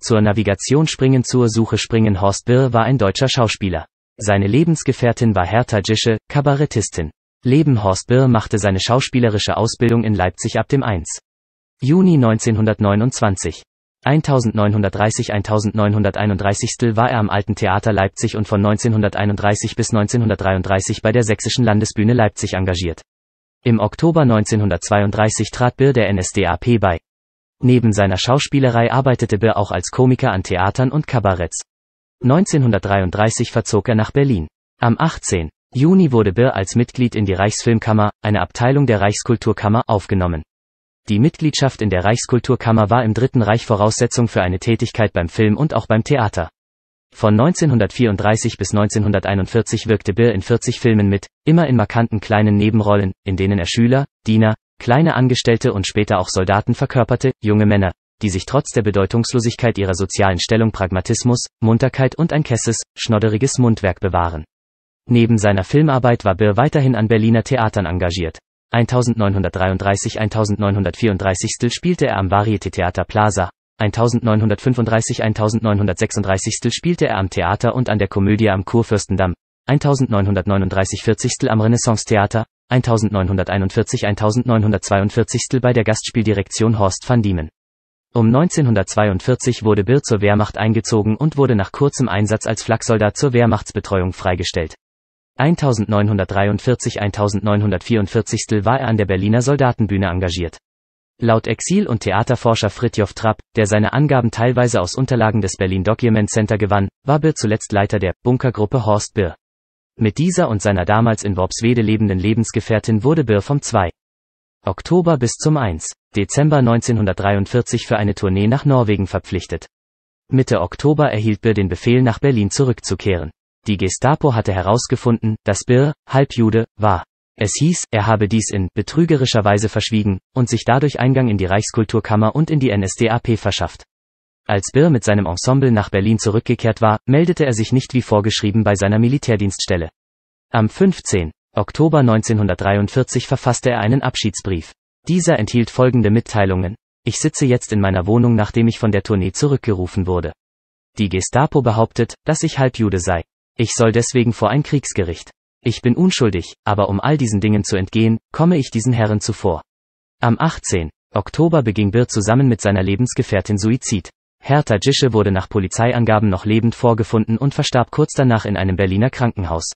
Zur Navigation springen zur Suche springen Horst Birr war ein deutscher Schauspieler. Seine Lebensgefährtin war Hertha Gische, Kabarettistin. Leben Horst Birr machte seine schauspielerische Ausbildung in Leipzig ab dem 1. Juni 1929. 1930-1931 war er am Alten Theater Leipzig und von 1931 bis 1933 bei der Sächsischen Landesbühne Leipzig engagiert. Im Oktober 1932 trat Birr der NSDAP bei. Neben seiner Schauspielerei arbeitete Beer auch als Komiker an Theatern und Kabaretts. 1933 verzog er nach Berlin. Am 18. Juni wurde Birr als Mitglied in die Reichsfilmkammer, eine Abteilung der Reichskulturkammer, aufgenommen. Die Mitgliedschaft in der Reichskulturkammer war im Dritten Reich Voraussetzung für eine Tätigkeit beim Film und auch beim Theater. Von 1934 bis 1941 wirkte Birr in 40 Filmen mit, immer in markanten kleinen Nebenrollen, in denen er Schüler, Diener, kleine Angestellte und später auch Soldaten verkörperte, junge Männer, die sich trotz der Bedeutungslosigkeit ihrer sozialen Stellung Pragmatismus, Munterkeit und ein kesses, schnodderiges Mundwerk bewahren. Neben seiner Filmarbeit war Birr weiterhin an Berliner Theatern engagiert. 1933-1934 spielte er am Varieté Theater Plaza, 1935-1936 spielte er am Theater und an der Komödie am Kurfürstendamm, 1939-40 am Renaissance-Theater, 1941-1942 bei der Gastspieldirektion Horst van Diemen. Um 1942 wurde Birr zur Wehrmacht eingezogen und wurde nach kurzem Einsatz als Flaksoldat zur Wehrmachtsbetreuung freigestellt. 1943-1944 war er an der Berliner Soldatenbühne engagiert. Laut Exil- und Theaterforscher Fritjof Trapp, der seine Angaben teilweise aus Unterlagen des Berlin Document Center gewann, war Birr zuletzt Leiter der Bunkergruppe Horst Birr. Mit dieser und seiner damals in Worpswede lebenden Lebensgefährtin wurde Birr vom 2. Oktober bis zum 1. Dezember 1943 für eine Tournee nach Norwegen verpflichtet. Mitte Oktober erhielt Birr den Befehl nach Berlin zurückzukehren. Die Gestapo hatte herausgefunden, dass Birr, Halbjude, war. Es hieß, er habe dies in betrügerischer Weise verschwiegen und sich dadurch Eingang in die Reichskulturkammer und in die NSDAP verschafft. Als Birr mit seinem Ensemble nach Berlin zurückgekehrt war, meldete er sich nicht wie vorgeschrieben bei seiner Militärdienststelle. Am 15. Oktober 1943 verfasste er einen Abschiedsbrief. Dieser enthielt folgende Mitteilungen. Ich sitze jetzt in meiner Wohnung, nachdem ich von der Tournee zurückgerufen wurde. Die Gestapo behauptet, dass ich Halbjude sei. Ich soll deswegen vor ein Kriegsgericht. Ich bin unschuldig, aber um all diesen Dingen zu entgehen, komme ich diesen Herren zuvor. Am 18. Oktober beging Birr zusammen mit seiner Lebensgefährtin Suizid. Hertha Gische wurde nach Polizeiangaben noch lebend vorgefunden und verstarb kurz danach in einem Berliner Krankenhaus.